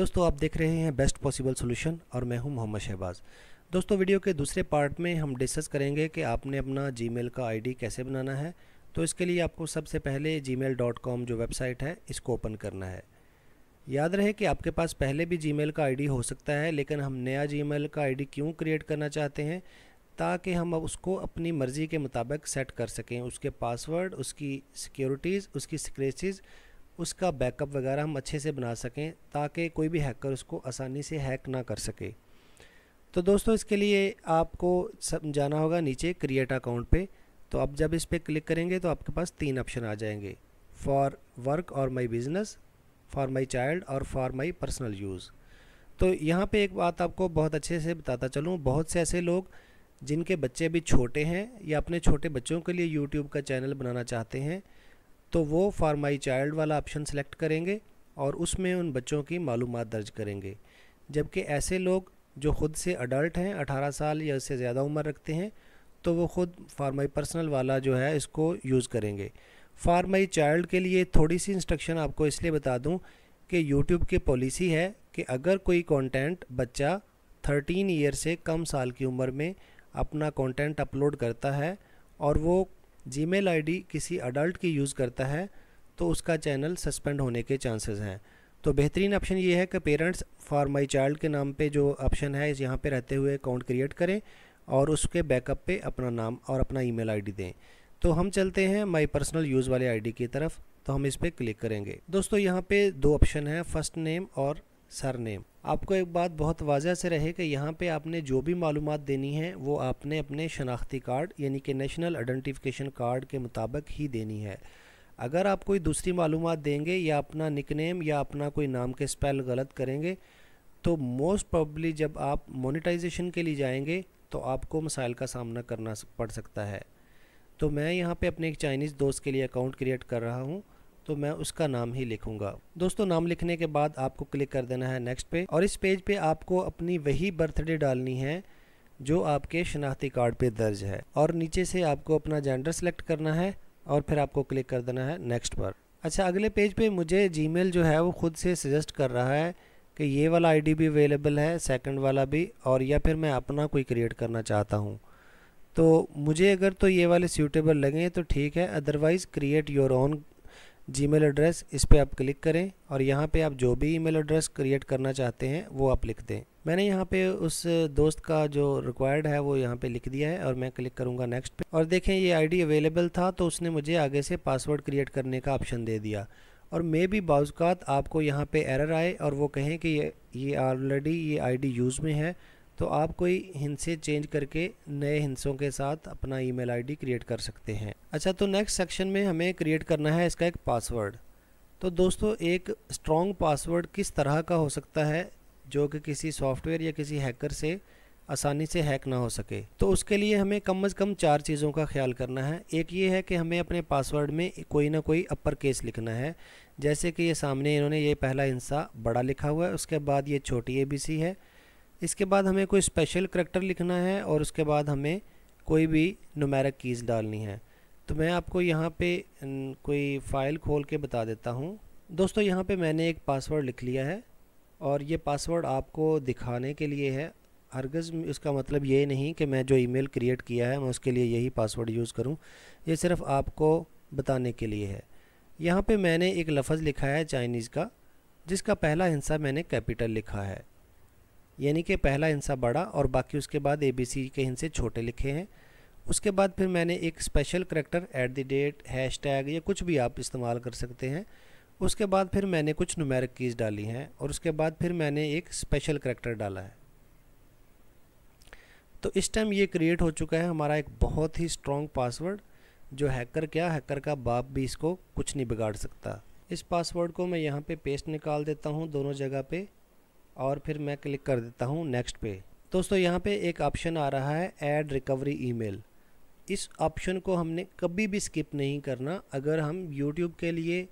दोस्तों आप देख रहे हैं बेस्ट पॉसिबल सोल्यूशन और मैं हूं मोहम्मद शहबाज दोस्तों वीडियो के दूसरे पार्ट में हम डिस्कस करेंगे कि आपने अपना जीमेल का आईडी कैसे बनाना है तो इसके लिए आपको सबसे पहले gmail.com जो वेबसाइट है इसको ओपन करना है याद रहे कि आपके पास पहले भी जी का आई हो सकता है लेकिन हम नया जी का आई क्यों क्रिएट करना चाहते हैं ताकि हम उसको अपनी मर्ज़ी के मुताबिक सेट कर सकें उसके पासवर्ड उसकी सिक्योरिटीज़ उसकी सिक्रेसीज़ उसका बैकअप वगैरह हम अच्छे से बना सकें ताकि कोई भी हैकर उसको आसानी से हैक ना कर सके तो दोस्तों इसके लिए आपको जाना होगा नीचे क्रिएट अकाउंट पे तो आप जब इस पर क्लिक करेंगे तो आपके पास तीन ऑप्शन आ जाएंगे फॉर वर्क और my business for my child और फॉर माई पर्सनल यूज़ तो यहाँ पे एक बात आपको बहुत अच्छे से बताता चलूँ बहुत से ऐसे लोग जिनके बच्चे अभी छोटे हैं या अपने छोटे बच्चों के लिए यूट्यूब का चैनल बनाना चाहते हैं तो वो फॉर माई चाइल्ड वाला ऑप्शन सेलेक्ट करेंगे और उसमें उन बच्चों की मालूम दर्ज करेंगे जबकि ऐसे लोग जो ख़ुद से अडल्ट हैं 18 साल या उससे ज़्यादा उम्र रखते हैं तो वो ख़ुद फॉर माई पर्सनल वाला जो है इसको यूज़ करेंगे फॉर माई चाइल्ड के लिए थोड़ी सी इंस्ट्रक्शन आपको इसलिए बता दूं कि यूट्यूब की पॉलिसी है कि अगर कोई कंटेंट बच्चा 13 ईयर से कम साल की उम्र में अपना कंटेंट अपलोड करता है और वो जीमेल आईडी किसी अडल्ट की यूज़ करता है तो उसका चैनल सस्पेंड होने के चांसेस हैं तो बेहतरीन ऑप्शन ये है कि पेरेंट्स फॉर माई चाइल्ड के नाम पे जो ऑप्शन है यहाँ पे रहते हुए अकाउंट क्रिएट करें और उसके बैकअप पे अपना नाम और अपना ईमेल आईडी दें तो हम चलते हैं माई पर्सनल यूज़ वाले आईडी की तरफ तो हम इस पर क्लिक करेंगे दोस्तों यहाँ पर दो ऑप्शन हैं फर्स्ट नेम और सर नेम आपको एक बात बहुत वाजह से रहे कि यहाँ पे आपने जो भी मालूम देनी है वो आपने अपने शनाख्ती कार्ड यानी कि नेशनल आइडेंटिफिकेशन कार्ड के मुताबिक ही देनी है अगर आप कोई दूसरी मालूम देंगे या अपना निकनेम या अपना कोई नाम के स्पेल गलत करेंगे तो मोस्ट प्रॉबली जब आप मोनिटाइजेशन के लिए जाएंगे तो आपको मसाइल का सामना करना पड़ सकता है तो मैं यहाँ पे अपने एक चाइनीज़ दोस्त के लिए अकाउंट क्रिएट कर रहा हूँ तो मैं उसका नाम ही लिखूंगा दोस्तों नाम लिखने के बाद आपको क्लिक कर देना है नेक्स्ट पे और इस पेज पे आपको अपनी वही बर्थडे डालनी है जो आपके शनाख्ती कार्ड पे दर्ज है और नीचे से आपको अपना जेंडर सेलेक्ट करना है और फिर आपको क्लिक कर देना है नेक्स्ट पर अच्छा अगले पेज पे मुझे जी जो है वो खुद से सजेस्ट कर रहा है कि ये वाला आई भी अवेलेबल है सेकंड वाला भी और या फिर मैं अपना कोई क्रिएट करना चाहता हूँ तो मुझे अगर तो ये वाले सूटेबल लगें तो ठीक है otherwise create your own Gmail address इस पर आप क्लिक करें और यहाँ पे आप जो भी ईमेल एड्रेस क्रिएट करना चाहते हैं वो आप लिख दें मैंने यहाँ पे उस दोस्त का जो रिक्वायर्ड है वो यहाँ पे लिख दिया है और मैं क्लिक करूँगा नेक्स्ट पे और देखें ये आईडी अवेलेबल था तो उसने मुझे आगे से पासवर्ड क्रिएट करने का ऑप्शन दे दिया और मे भी बाजुकात आपको यहाँ पर एरर आए और वो कहें कि ये ये ऑलरेडी ये आई यूज़ में है तो आप कोई हिंसे चेंज करके नए हिंसों के साथ अपना ईमेल आईडी क्रिएट कर सकते हैं अच्छा तो नेक्स्ट सेक्शन में हमें क्रिएट करना है इसका एक पासवर्ड तो दोस्तों एक स्ट्रॉन्ग पासवर्ड किस तरह का हो सकता है जो कि किसी सॉफ्टवेयर या किसी हैकर से आसानी से हैक ना हो सके तो उसके लिए हमें कम अज़ कम चार चीज़ों का ख्याल करना है एक ये है कि हमें अपने पासवर्ड में कोई ना कोई अपर केस लिखना है जैसे कि ये सामने इन्होंने ये पहला हिस्सा बड़ा लिखा हुआ है उसके बाद ये छोटी ए बी सी है इसके बाद हमें कोई स्पेशल करेक्टर लिखना है और उसके बाद हमें कोई भी नुमेरिक कीज़ डालनी है तो मैं आपको यहाँ पे कोई फ़ाइल खोल के बता देता हूँ दोस्तों यहाँ पे मैंने एक पासवर्ड लिख लिया है और ये पासवर्ड आपको दिखाने के लिए है हरगज़ इसका मतलब ये नहीं कि मैं जो ईमेल क्रिएट किया है मैं उसके लिए यही पासवर्ड यूज़ करूँ ये सिर्फ़ आपको बताने के लिए है यहाँ पे मैंने एक लफ्ज़ लिखा है चाइनीज़ का जिसका पहला हिस्सा मैंने कैपिटल लिखा है यानी कि पहला हिंसा बड़ा और बाकी उसके बाद ए बी सी के हिंसे छोटे लिखे हैं उसके बाद फिर मैंने एक special character at the rate hashtag या कुछ भी आप इस्तेमाल कर सकते हैं उसके बाद फिर मैंने कुछ नुमेरिक कीज़ डाली हैं और उसके बाद फिर मैंने एक स्पेशल करेक्टर डाला है तो इस टाइम ये क्रिएट हो चुका है हमारा एक बहुत ही स्ट्रॉन्ग पासवर्ड जो हैकर क्या हैकर का बाप भी इसको कुछ नहीं बिगाड़ सकता इस पासवर्ड को मैं यहाँ पे पेस्ट निकाल देता हूँ दोनों जगह पे और फिर मैं क्लिक कर देता हूँ नेक्स्ट पे दोस्तों यहाँ पे एक ऑप्शन आ रहा है ऐड रिकवरी ईमेल इस ऑप्शन को हमने कभी भी स्किप नहीं करना अगर हम यूट्यूब के लिए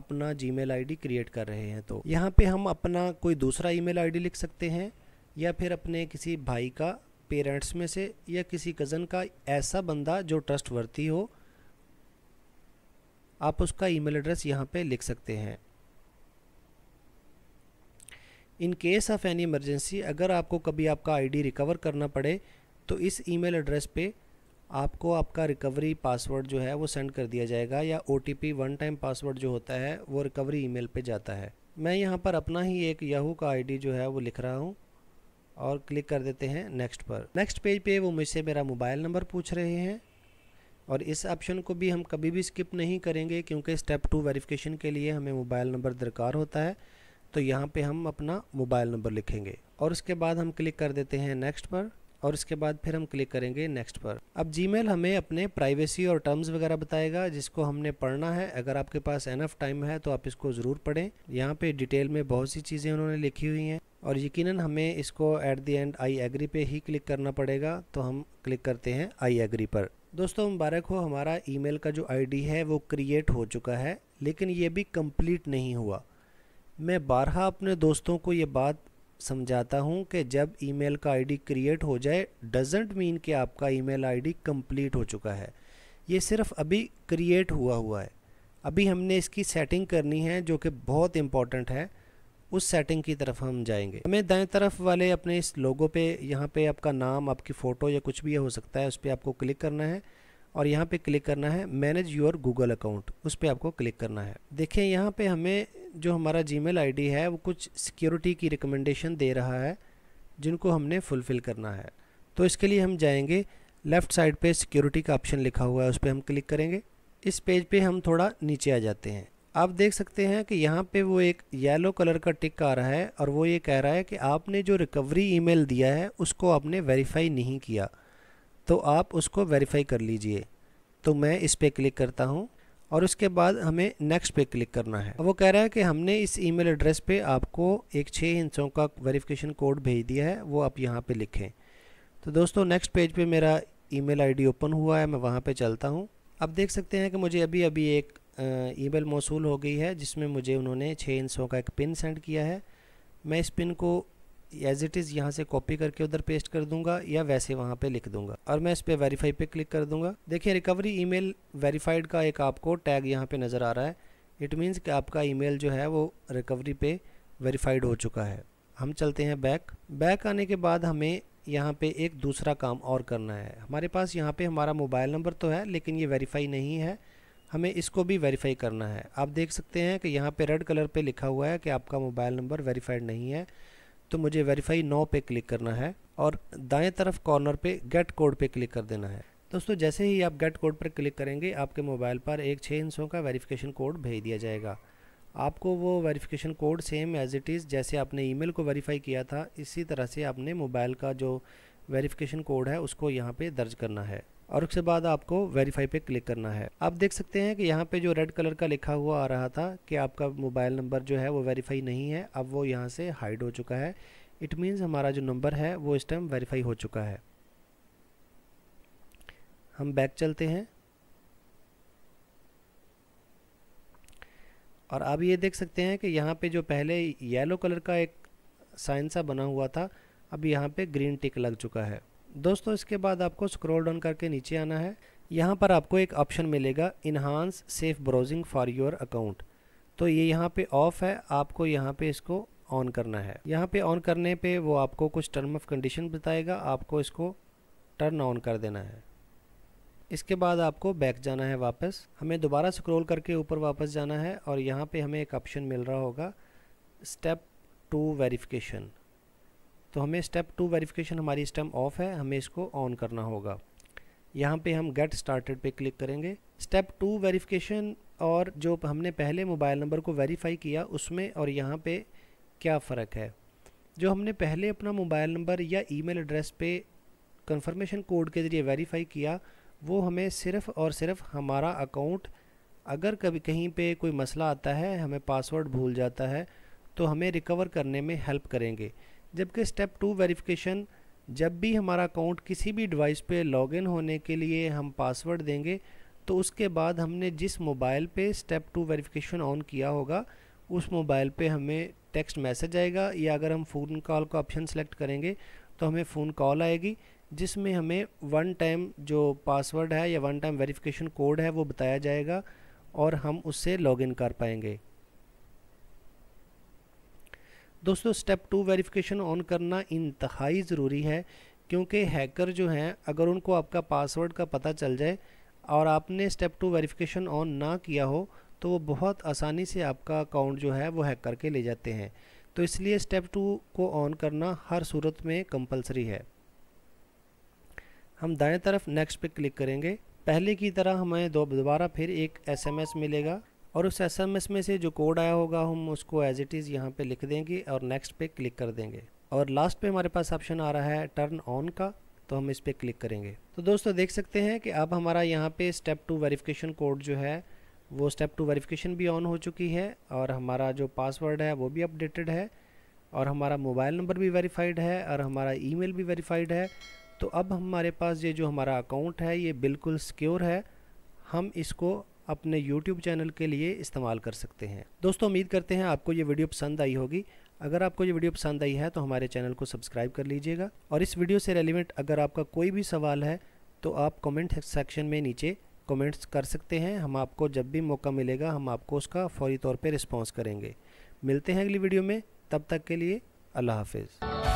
अपना जी मेल क्रिएट कर रहे हैं तो यहाँ पर हम अपना कोई दूसरा ई मेल लिख सकते हैं या फिर अपने किसी भाई का पेरेंट्स में से या किसी कज़न का ऐसा बंदा जो ट्रस्ट वर्ती हो आप उसका ईमेल एड्रेस यहाँ पे लिख सकते हैं in case of any emergency अगर आपको कभी आपका आईडी रिकवर करना पड़े तो इस ईमेल एड्रेस पे आपको आपका रिकवरी पासवर्ड जो है वो सेंड कर दिया जाएगा या ओ वन टाइम पासवर्ड जो होता है वो रिकवरी ईमेल पे जाता है मैं यहाँ पर अपना ही एक याहू का आईडी जो है वो लिख रहा हूँ और क्लिक कर देते हैं नेक्स्ट पर नेक्स्ट पेज पे वो मुझसे मेरा मोबाइल नंबर पूछ रहे हैं और इस ऑप्शन को भी हम कभी भी स्किप नहीं करेंगे क्योंकि स्टेप टू वेरिफिकेशन के लिए हमें मोबाइल नंबर दरकार होता है तो यहाँ पे हम अपना मोबाइल नंबर लिखेंगे और उसके बाद हम क्लिक कर देते हैं नेक्स्ट पर और उसके बाद फिर हम क्लिक करेंगे नेक्स्ट पर अब जीमेल हमें अपने प्राइवेसी और टर्म्स वगैरह बताएगा जिसको हमने पढ़ना है अगर आपके पास एनफ टाइम है तो आप इसको ज़रूर पढ़ें यहाँ पे डिटेल में बहुत सी चीज़ें उन्होंने लिखी हुई हैं और यकीनन हमें इसको at the end I agree पे ही क्लिक करना पड़ेगा तो हम क्लिक करते हैं आई एग्री पर दोस्तों मुबारक हो हमारा ईमेल का जो आईडी है वो क्रिएट हो चुका है लेकिन ये भी कंप्लीट नहीं हुआ मैं बारहा अपने दोस्तों को ये बात समझाता हूँ कि जब ईमेल का आईडी क्रिएट हो जाए डजेंट मीन कि आपका ईमेल आईडी कंप्लीट हो चुका है ये सिर्फ अभी क्रिएट हुआ हुआ है अभी हमने इसकी सेटिंग करनी है जो कि बहुत इम्पॉर्टेंट है उस सेटिंग की तरफ हम जाएंगे हमें दाएं तरफ वाले अपने इस लोगो पे यहाँ पे आपका नाम आपकी फ़ोटो या कुछ भी हो सकता है उस पर आपको क्लिक करना है और यहाँ पे क्लिक करना है मैनेज योर गूगल अकाउंट उस पर आपको क्लिक करना है देखिए यहाँ पे हमें जो हमारा जी मेल है वो कुछ सिक्योरिटी की रिकमेंडेशन दे रहा है जिनको हमने फुलफ़िल करना है तो इसके लिए हम जाएंगे लेफ़्ट साइड पे सिक्योरिटी का ऑप्शन लिखा हुआ है उस पर हम क्लिक करेंगे इस पेज पे हम थोड़ा नीचे आ जाते हैं आप देख सकते हैं कि यहाँ पे वो एक येलो कलर का टिक आ रहा है और वो ये कह रहा है कि आपने जो रिकवरी ईमेल दिया है उसको आपने वेरीफाई नहीं किया तो आप उसको वेरीफाई कर लीजिए तो मैं इस पर क्लिक करता हूँ और उसके बाद हमें नेक्स्ट पे क्लिक करना है वो कह रहा है कि हमने इस ईमेल एड्रेस पे आपको एक छः हिंसों का वेरिफिकेशन कोड भेज दिया है वो आप यहाँ पे लिखें तो दोस्तों नेक्स्ट पेज पे मेरा ईमेल आईडी ओपन हुआ है मैं वहाँ पे चलता हूँ आप देख सकते हैं कि मुझे अभी अभी एक ईमेल मौसू हो गई है जिसमें मुझे उन्होंने छः हिंसों का एक पिन सेंड किया है मैं इस पिन को एज इट इज़ यहाँ से कॉपी करके उधर पेस्ट कर दूंगा या वैसे वहाँ पे लिख दूंगा और मैं इस पर वेरीफाई पे क्लिक कर दूंगा देखिए रिकवरी ईमेल वेरीफाइड का एक आपको टैग यहाँ पे नज़र आ रहा है इट मीन्स कि आपका ईमेल जो है वो रिकवरी पे वेरीफाइड हो चुका है हम चलते हैं बैक बैक आने के बाद हमें यहाँ पे एक दूसरा काम और करना है हमारे पास यहाँ पे हमारा मोबाइल नंबर तो है लेकिन ये वेरीफाई नहीं है हमें इसको भी वेरीफाई करना है आप देख सकते हैं कि यहाँ पर रेड कलर पर लिखा हुआ है कि आपका मोबाइल नंबर वेरीफाइड नहीं है तो मुझे वेरीफाई नो पे क्लिक करना है और दाएं तरफ कॉर्नर पे गेट कोड पे क्लिक कर देना है दोस्तों जैसे ही आप गेट कोड पर क्लिक करेंगे आपके मोबाइल पर एक छः इंचों का वेरिफिकेशन कोड भेज दिया जाएगा आपको वो verification code same as it is जैसे आपने ईमेल को वेरीफाई किया था इसी तरह से आपने मोबाइल का जो वेरिफिकेशन कोड है उसको यहाँ पे दर्ज करना है और उसके बाद आपको वेरीफाई पे क्लिक करना है आप देख सकते हैं कि यहाँ पे जो रेड कलर का लिखा हुआ आ रहा था कि आपका मोबाइल नंबर जो है वो वेरीफाई नहीं है अब वो यहाँ से हाइड हो चुका है इट मीन्स हमारा जो नंबर है वो इस टाइम वेरीफाई हो चुका है हम बैक चलते हैं और आप ये देख सकते हैं कि यहाँ पे जो पहले येलो कलर का एक साइन सा बना हुआ था अब यहाँ पे ग्रीन टिक लग चुका है दोस्तों इसके बाद आपको स्क्रॉल डाउन करके नीचे आना है यहाँ पर आपको एक ऑप्शन मिलेगा enhanced safe browsing for your account तो ये यहाँ पे ऑफ़ है आपको यहाँ पे इसको ऑन करना है यहाँ पे ऑन करने पे वो आपको कुछ टर्म ऑफ कंडीशन बताएगा आपको इसको टर्न ऑन कर देना है इसके बाद आपको बैक जाना है वापस हमें दोबारा स्क्रोल करके ऊपर वापस जाना है और यहाँ पर हमें एक ऑप्शन मिल रहा होगा स्टेप टू वेरीफिकेशन तो हमें स्टेप टू वेरिफिकेशन हमारी स्टेम ऑफ है हमें इसको ऑन करना होगा यहाँ पे हम गेट स्टार्टेड पे क्लिक करेंगे स्टेप टू वेरिफिकेशन और जो हमने पहले मोबाइल नंबर को वेरीफाई किया उसमें और यहाँ पे क्या फ़र्क है जो हमने पहले अपना मोबाइल नंबर या ईमेल एड्रेस पे कंफर्मेशन कोड के ज़रिए वेरीफाई किया वो हमें सिर्फ़ और सिर्फ हमारा अकाउंट अगर कभी कहीं पे कोई मसला आता है हमें पासवर्ड भूल जाता है तो हमें रिकवर करने में हेल्प करेंगे जबकि स्टेप टू वेरिफिकेशन जब भी हमारा अकाउंट किसी भी डिवाइस पे लॉगिन होने के लिए हम पासवर्ड देंगे तो उसके बाद हमने जिस मोबाइल पे स्टेप टू वेरिफिकेशन ऑन किया होगा उस मोबाइल पे हमें टेक्स्ट मैसेज आएगा या अगर हम फ़ोन कॉल का ऑप्शन सेलेक्ट करेंगे तो हमें फ़ोन कॉल आएगी जिसमें हमें वन टाइम जो पासवर्ड है या वन टाइम वेरीफिकेशन कोड है वो बताया जाएगा और हम उससे लॉगिन कर पाएंगे दोस्तों स्टेप टू वेरिफिकेशन ऑन करना इंतहाई ज़रूरी है क्योंकि हैकर जो हैं अगर उनको आपका पासवर्ड का पता चल जाए और आपने स्टेप टू वेरिफिकेशन ऑन ना किया हो तो वो बहुत आसानी से आपका अकाउंट जो है वो हैक करके ले जाते हैं तो इसलिए स्टेप टू को ऑन करना हर सूरत में कंपलसरी है हम दाएं तरफ नेक्स्ट पे क्लिक करेंगे पहले की तरह हमें दो दोबारा फिर एक एसएमएस मिलेगा और उस एसएमएस में से जो कोड आया होगा हम उसको एज इट इज़ यहाँ पे लिख देंगे और नेक्स्ट पे क्लिक कर देंगे और लास्ट पे हमारे पास ऑप्शन आ रहा है टर्न ऑन का तो हम इस पर क्लिक करेंगे तो दोस्तों देख सकते हैं कि अब हमारा यहाँ पे स्टेप टू वेरिफिकेशन कोड जो है वो स्टेप टू वेरिफिकेशन भी ऑन हो चुकी है और हमारा जो पासवर्ड है वो भी अपडेटेड है और हमारा मोबाइल नंबर भी वेरीफाइड है और हमारा ईमेल भी वेरीफाइड है तो अब हमारे पास ये जो हमारा अकाउंट है ये बिल्कुल सिक्योर है हम इसको अपने यूट्यूब चैनल के लिए इस्तेमाल कर सकते हैं दोस्तों उम्मीद करते हैं आपको ये वीडियो पसंद आई होगी अगर आपको ये वीडियो पसंद आई है तो हमारे चैनल को सब्सक्राइब कर लीजिएगा और इस वीडियो से रेलिवेंट अगर आपका कोई भी सवाल है तो आप कमेंट सेक्शन में नीचे कमेंट्स कर सकते हैं हम आपको जब भी मौका मिलेगा हम आपको उसका फौरी तौर पर रिस्पॉन्स करेंगे मिलते हैं अगली वीडियो में तब तक के लिए अल्लाह हाफिज़